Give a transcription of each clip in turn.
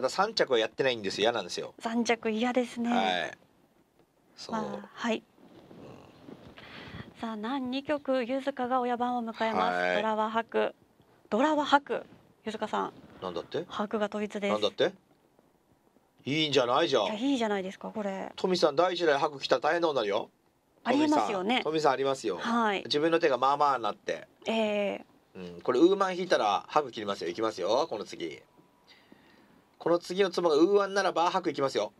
ただ三着はやってないんです嫌なんですよ三着嫌ですねはいそう、まあ、はい、さあ何二曲ゆずかが親番を迎えます、はい、ドラは白ドラは白ゆずかさんなんだって白が統一ですなんだっていいんじゃないじゃんいやいいじゃないですかこれ富さん第一代白来たら大変なことなるよありますよね。富さんありますよ。はい。自分の手がまあまあなって。ええー、うん、これウーマン引いたら白切りますよ。いきますよ。この次。この次の妻がウーアンならバーハクいきますよ。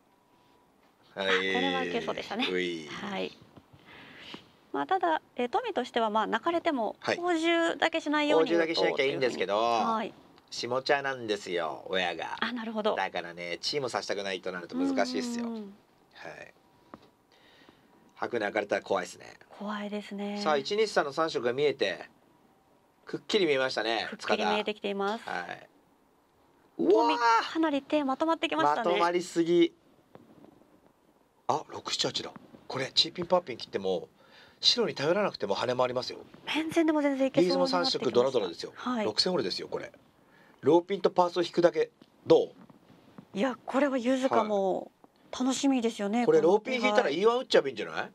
はい。これはいけでしたね。はい。まあただ、えー、富としてはまあ泣かれても報酬だけしないように、はい、報酬だけしなきゃいいんですけど、はい、下茶なんですよ親があなるほどだからねチームさせたくないとなると難しいですよはい白泣かれたら怖いですね怖いですねさあ一日3の三色が見えてくっきり見えましたねくっきり見えてきていますはい離れてまとまってきましたねまとまりすぎあ六七八だこれチーピンパーピン切っても白に頼らなくても跳ねありますよ変線でも全然いけそうな三色ドラドラですよ、はい、6ホールですよこれローピンとパーツを引くだけどういやこれはゆずかも、楽しみですよねこれローピン引いたら E1 打っちゃえばいいんじゃない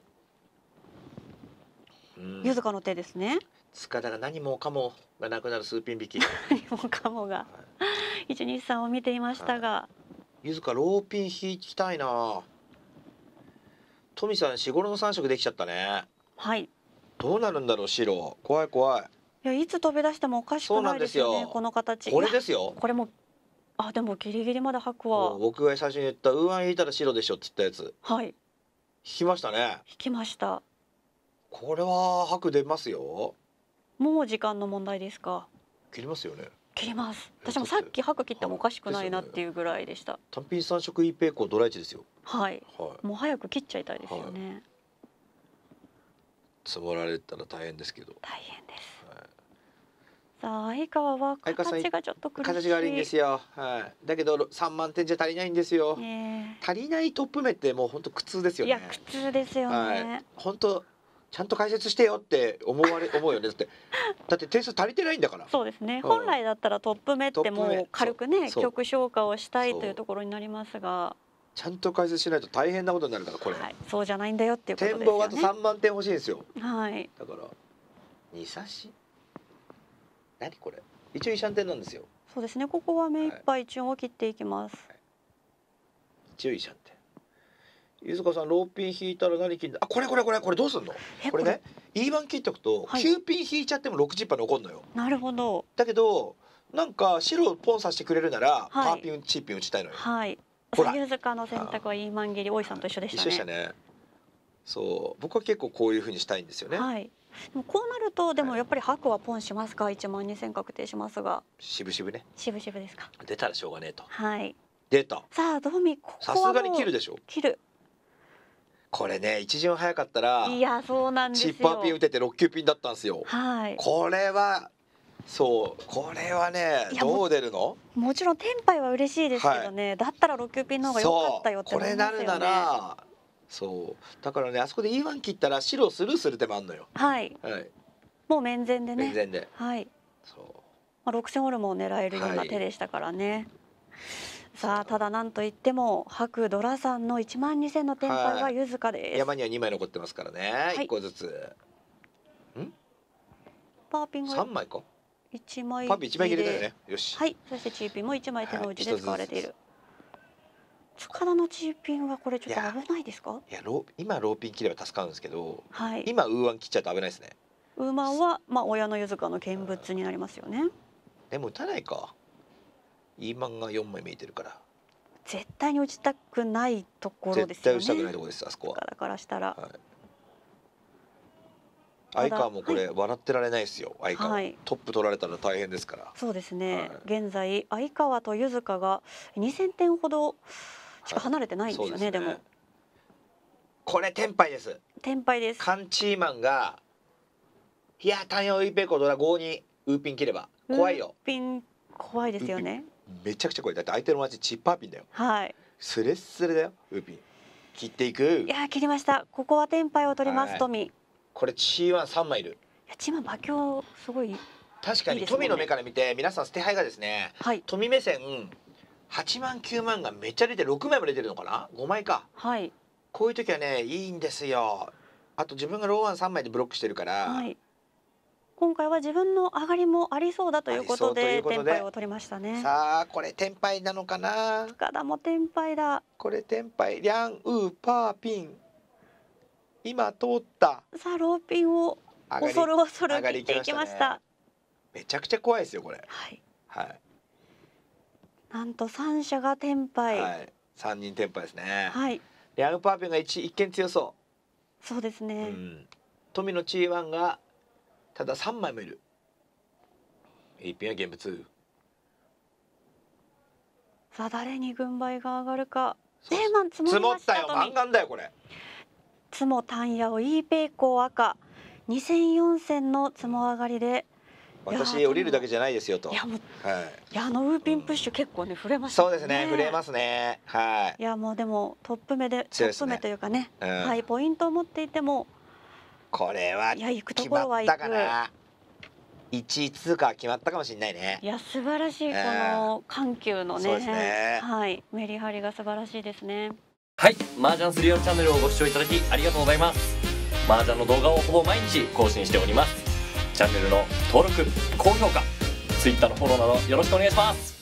ゆずかの手ですね塚田が何もかもがなくなる数ピン引き 何もかもが、はい一二三を見ていましたが、ゆずかローピン引きたいな富さんしごろの3色できちゃったねはいどうなるんだろう白怖い怖いいやいつ飛び出してもおかしくないですよねこの形これですよこれもあでもギリギリまで白は僕が最初に言ったウーアン引いたら白でしょって言ったやつはい引きましたね引きましたこれは白出ますよもう時間の問題ですか切りますよね切ります私もさっき歯茎切ってもおかしくないなっていうぐらいでした、はいね、単品三色イーペイコドライチですよはい、はい、もう早く切っちゃいたいですよね、はい、積もられたら大変ですけど大変です、はい、さあ相川は形がちょっと苦しい形が悪いんですよ、はい、だけど三万点じゃ足りないんですよ、ね、足りないトップ目ってもう本当苦痛ですよねいや苦痛ですよね、はい、本当ちゃんと解説してよって思われ 思うよねだってだって点数足りてないんだからそうですね、うん、本来だったらトップ目ってもう軽くね曲紹介をしたいというところになりますがちゃんと解説しないと大変なことになるからこれ、はい、そうじゃないんだよっていうことですね展望あと3万点欲しいんですよはいだから二冊し何これ一応イ三点なんですよそうですねここは目いっぱい一応切っていきます、はい、一応イシャゆずかさんローピン引いたら何切んだあこれこれこれこれどうすんのこれね E1 切っとくと9ピン引いちゃっても60パー残るのよ、なるほどだけどなんか白をポンさせてくれるなら、パーピンチーピン打ちたいのよはいゆずかの選択は E1 切り大井さんと一緒でしたね一緒でしたねそう僕は結構こういうふうにしたいんですよねはいでもこうなるとでもやっぱり白はポンしますか1万2千確定しますが渋々ね渋々ですか出たらしょうがねえとはい出たさあドミここはさすがに切るでしょ切るこれね一巡早かったらいやそうなんですチップアピン打てて6球ピンだったんですよ。はい、これはそうこれはねどう出るのもちろん天敗は嬉しいですけどね、はい、だったら6球ピンの方が良かったよって思いますよね。これなるならそうだからねあそこで E1 切ったら白スルーする手もあるのよ。はい、はい、もう面前でね。面前ではいそうまあ、6戦ホルモンを狙えるような手でしたからね。はいさあただなんといっても白ドラさんの1万2000の天敗は湯塚です、山には2枚残ってますからね、はい、1個ずつんパーピンが3枚か1枚パーピン1枚切れたよねよしはいそしてチーピンも1枚手の内で使われている、塚田のチーピンはこれちょっと危ないですかいやロ今ローピン切れば助かるんですけど、はい、今ウーワン切っちゃうと危ないですねウーマンはまあ親の湯塚の見物になりますよねでも打たないかいい漫が4枚見えてるから絶対に落ちたくないところですよね絶対落ちたくないところですあそこはからからしたら、相、川、もこれ、はい、笑ってられないですよ相川、はい、トップ取られたら大変ですからそうですね、はい、現在相川と柚塚が2000点ほどしか離れてないんですよねでね、でもこれ天敗です天敗ですカンチーマンがいや単陽イペコドラ5にウーピン切れば怖いよウーピン怖いですよねめちゃくちゃ怖いだって相手の町チッパーピンだよはいスレスレだよウーピン切っていくいや切りましたここは天敗を取ります、はい、トミこれチーワン3枚いるいやチーワン馬強すごい確かに、ね、トミの目から見て皆さん捨て牌がですね、はい、トミ目線8万9万がめっちゃ出て6枚も出てるのかな5枚かはいこういう時はねいいんですよあと自分がローワン3枚でブロックしてるから、はい、今回は自分の上がりもありそうだということで天敗を取りましたねさあこれ天敗なのかな塚田も天敗だこれ天敗リャンウーパーピン今通ったさあローピンを恐る恐る切っていきました、ね、めちゃくちゃ怖いですよこれはい、はい、なんと三者が天敗はい三人天敗ですねはいリャンウーパーピンが一一見強そうそうですね、うん、富のチーワンがただ3枚もいる一品は現物さあ誰に軍配が上がるかレーマン積もりました積もったよ満貫だよこれつも単野をイーペイコー赤2戦4戦のつも上がりで私降りるだけじゃないですよと。いやもう、はい、いやあのウーピンプッシュ結構ね、触れましたね。そうですね、触れますね。はい。いやもうでもトップ目で、ね、トップ目というかね、うん、はいポイントを持っていてもこれは決まったかな1位通過決まったかもしれないねいや素晴らしい、この緩急のね、ね、はいメリハリが素晴らしいですねはい麻雀スリオチャンネルをご視聴いただきありがとうございます麻雀の動画をほぼ毎日更新しておりますチャンネルの登録高評価ツイッターのフォローなどよろしくお願いします